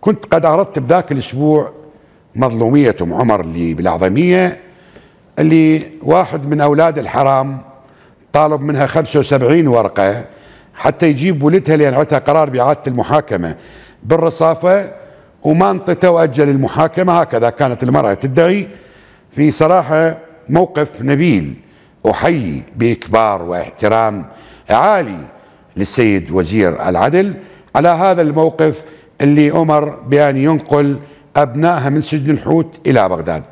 كنت قد عرضت بذاك الأسبوع مظلومية أم عمر اللي بالأعظمية اللي واحد من أولاد الحرام طالب منها 75 ورقة حتى يجيب ولدها لأن عندها قرار بإعادة المحاكمة بالرصافة وما انطته وأجل المحاكمة هكذا كانت المرأة تدعي في صراحة موقف نبيل أحيي بإكبار واحترام عالي للسيد وزير العدل على هذا الموقف اللي أمر بأن ينقل أبنائها من سجن الحوت إلى بغداد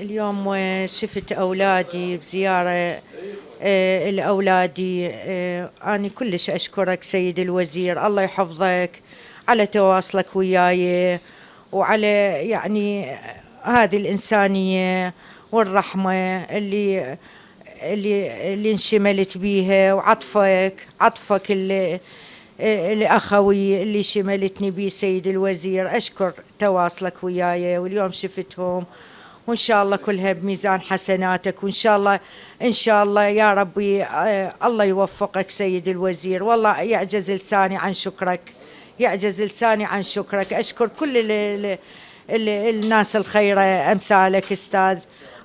اليوم شفت أولادي بزيارة آه، الأولادي آه، أنا كلش أشكرك سيد الوزير الله يحفظك على تواصلك وياي وعلى يعني هذه الإنسانية والرحمة اللي اللي اللي انشملت بيها وعطفك عطفك اللي الاخوي اللي شملتني به سيد الوزير اشكر تواصلك وياي واليوم شفتهم وان شاء الله كلها بميزان حسناتك وان شاء الله ان شاء الله يا ربي آه، الله يوفقك سيد الوزير والله يعجز لساني عن شكرك يعجز لساني عن شكرك اشكر كل الناس الخيره امثالك استاذ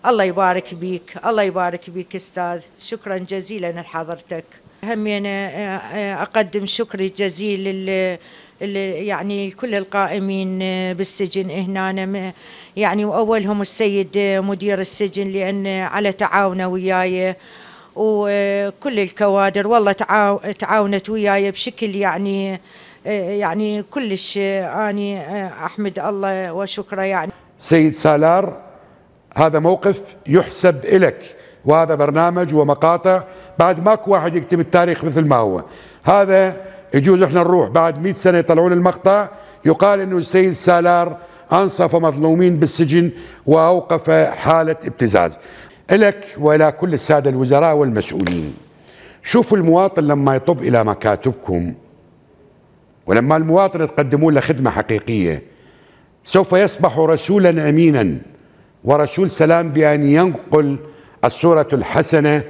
الله يبارك بيك الله يبارك بيك استاذ شكرا جزيلا لحضرتك هم أنا آه، آه، أقدم شكري الجزيل يعني كل القائمين آه، بالسجن هنا يعني وأولهم السيد مدير السجن لأن على تعاونه وياي وكل الكوادر والله تعاونت وياي بشكل يعني يعني كلش اني احمد الله وشكره يعني سيد سالار هذا موقف يحسب لك وهذا برنامج ومقاطع بعد ماكو واحد يكتب التاريخ مثل ما هو هذا يجوز احنا نروح بعد 100 سنه يطلعون المقطع يقال انه السيد سالار انصف مظلومين بالسجن واوقف حاله ابتزاز الك والى كل الساده الوزراء والمسؤولين شوفوا المواطن لما يطب الى مكاتبكم ولما المواطن تقدمون له خدمه حقيقيه سوف يصبح رسولا امينا ورسول سلام بان ينقل الصورة الحسنة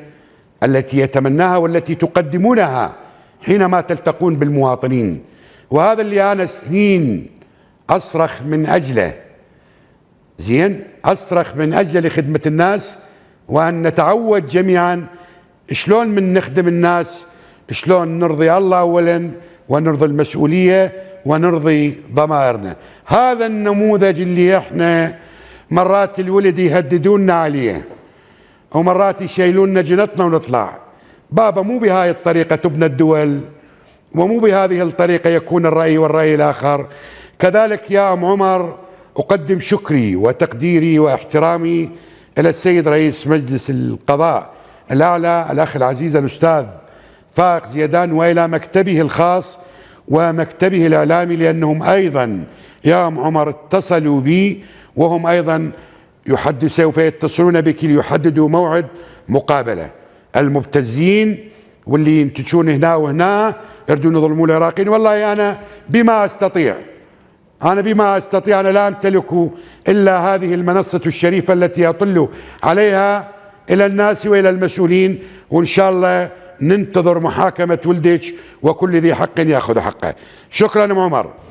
التي يتمناها والتي تقدمونها حينما تلتقون بالمواطنين وهذا اللي أنا سنين أصرخ من أجله زين أصرخ من أجله لخدمة الناس وأن نتعود جميعا شلون من نخدم الناس شلون نرضي الله أولا ونرضي المسؤولية ونرضي ضمائرنا هذا النموذج اللي احنا مرات الولد يهددوننا عليه ومرات يشيلون جنتنا ونطلع بابا مو بهاي الطريقة تبنى الدول ومو بهذه الطريقة يكون الرأي والرأي الآخر كذلك يا أم عمر أقدم شكري وتقديري واحترامي إلى السيد رئيس مجلس القضاء الأعلى الأخ العزيز الأستاذ فائق زيدان وإلى مكتبه الخاص ومكتبه الإعلامي لأنهم أيضا يا أم عمر اتصلوا بي وهم أيضا يحدد سوف يتصلون بك ليحددوا موعد مقابلة المبتزين واللي ينتجون هنا وهنا يردون يظلموا العراقيين والله أنا بما أستطيع أنا بما أستطيع أنا لا أمتلك إلا هذه المنصة الشريفة التي أطل عليها إلى الناس وإلى المسؤولين وإن شاء الله ننتظر محاكمة ولدك وكل ذي حق يأخذ حقه شكرا عمر